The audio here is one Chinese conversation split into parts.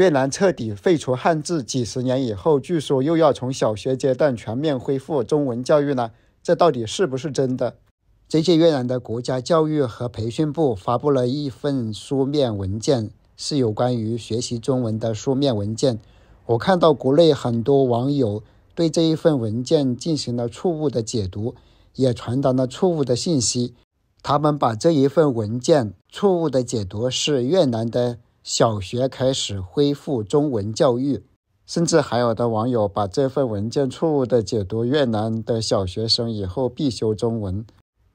越南彻底废除汉字几十年以后，据说又要从小学阶段全面恢复中文教育了，这到底是不是真的？最近越南的国家教育和培训部发布了一份书面文件，是有关于学习中文的书面文件。我看到国内很多网友对这一份文件进行了错误的解读，也传达了错误的信息。他们把这一份文件错误的解读是越南的。小学开始恢复中文教育，甚至还有的网友把这份文件错误的解读越南的小学生以后必修中文。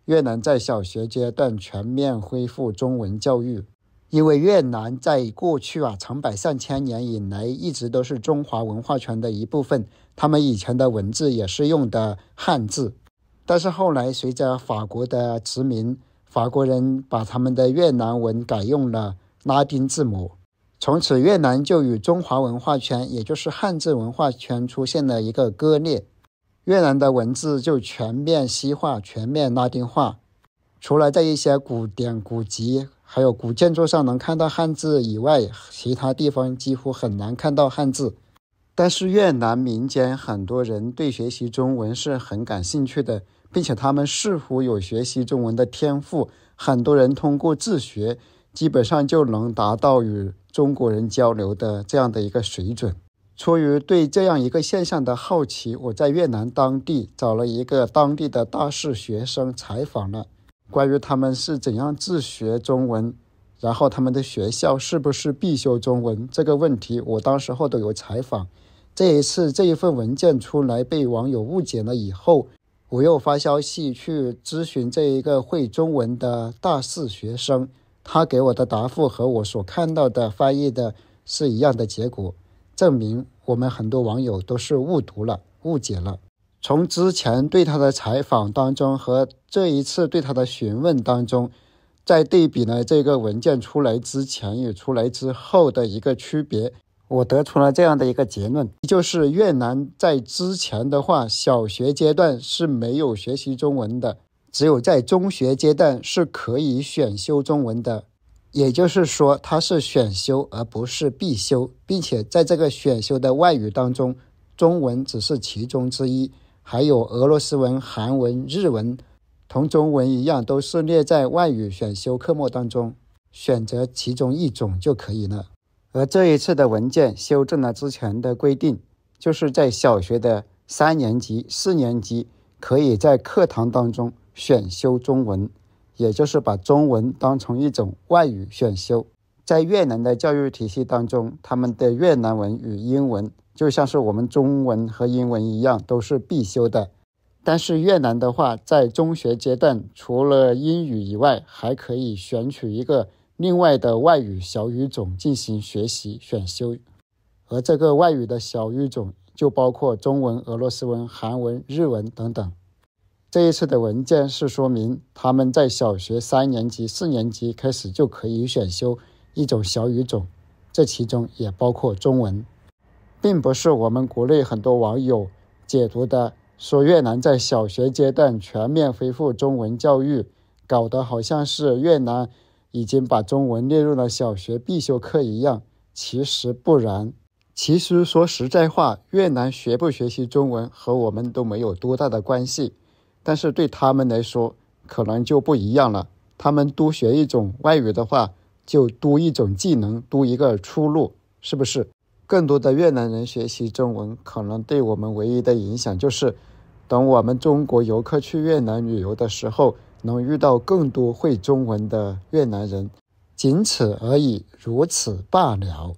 越南在小学阶段全面恢复中文教育，因为越南在过去啊，成百上千年以来一直都是中华文化圈的一部分，他们以前的文字也是用的汉字，但是后来随着法国的殖民，法国人把他们的越南文改用了。拉丁字母，从此越南就与中华文化圈，也就是汉字文化圈，出现了一个割裂。越南的文字就全面西化，全面拉丁化。除了在一些古典古籍、还有古建筑上能看到汉字以外，其他地方几乎很难看到汉字。但是越南民间很多人对学习中文是很感兴趣的，并且他们似乎有学习中文的天赋。很多人通过自学。基本上就能达到与中国人交流的这样的一个水准。出于对这样一个现象的好奇，我在越南当地找了一个当地的大四学生采访了，关于他们是怎样自学中文，然后他们的学校是不是必修中文这个问题，我当时候都有采访。这一次这一份文件出来被网友误解了以后，我又发消息去咨询这一个会中文的大四学生。他给我的答复和我所看到的翻译的是一样的结果，证明我们很多网友都是误读了、误解了。从之前对他的采访当中和这一次对他的询问当中，在对比了这个文件出来之前与出来之后的一个区别，我得出了这样的一个结论，就是越南在之前的话，小学阶段是没有学习中文的。只有在中学阶段是可以选修中文的，也就是说它是选修而不是必修，并且在这个选修的外语当中，中文只是其中之一，还有俄罗斯文、韩文、日文，同中文一样都是列在外语选修科目当中，选择其中一种就可以了。而这一次的文件修正了之前的规定，就是在小学的三年级、四年级可以在课堂当中。选修中文，也就是把中文当成一种外语选修。在越南的教育体系当中，他们的越南文与英文就像是我们中文和英文一样，都是必修的。但是越南的话，在中学阶段，除了英语以外，还可以选取一个另外的外语小语种进行学习选修。而这个外语的小语种，就包括中文、俄罗斯文、韩文、日文等等。这一次的文件是说明，他们在小学三年级、四年级开始就可以选修一种小语种，这其中也包括中文，并不是我们国内很多网友解读的说越南在小学阶段全面恢复中文教育，搞得好像是越南已经把中文列入了小学必修课一样。其实不然，其实说实在话，越南学不学习中文和我们都没有多大的关系。但是对他们来说，可能就不一样了。他们多学一种外语的话，就多一种技能，多一个出路，是不是？更多的越南人学习中文，可能对我们唯一的影响就是，等我们中国游客去越南旅游的时候，能遇到更多会中文的越南人，仅此而已，如此罢了。